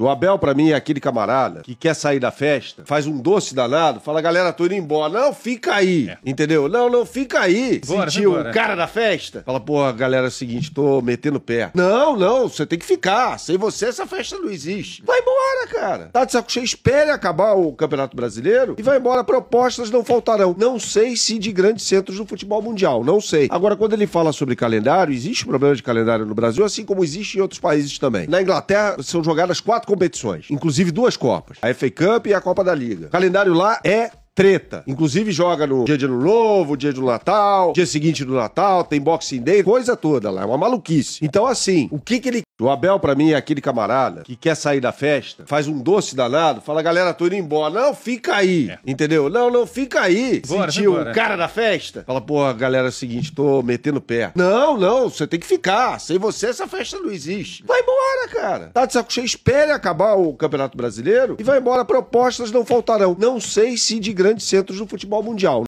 O Abel, para mim, é aquele camarada que quer sair da festa, faz um doce danado, fala, galera, tô indo embora. Não, fica aí. É. Entendeu? Não, não, fica aí. Bora, Sentiu o cara da festa. Fala, porra, galera, é o seguinte, tô metendo pé. Não, não, você tem que ficar. Sem você, essa festa não existe. Vai embora, cara. Tá de saco cheio, espere acabar o Campeonato Brasileiro e vai embora. Propostas não faltarão. Não sei se de grandes centros do futebol mundial, não sei. Agora, quando ele fala sobre calendário, existe um problema de calendário no Brasil, assim como existe em outros países também. Na Inglaterra, são jogadas quatro competições, inclusive duas Copas, a FA Cup e a Copa da Liga. O calendário lá é treta. Inclusive joga no dia de ano novo, dia do Natal, dia seguinte do Natal, tem Boxing Day, coisa toda lá. É uma maluquice. Então, assim, o que que ele o Abel, para mim, é aquele camarada que quer sair da festa, faz um doce danado, fala, galera, tô indo embora. Não, fica aí. É. Entendeu? Não, não, fica aí. Bora, Sentiu o cara da festa. Fala, porra, galera, é o seguinte, tô metendo pé. Não, não, você tem que ficar. Sem você, essa festa não existe. Vai embora, cara. Tá de saco cheio, espere acabar o Campeonato Brasileiro e vai embora. Propostas não faltarão. Não sei se de grande grandes centros do futebol mundial.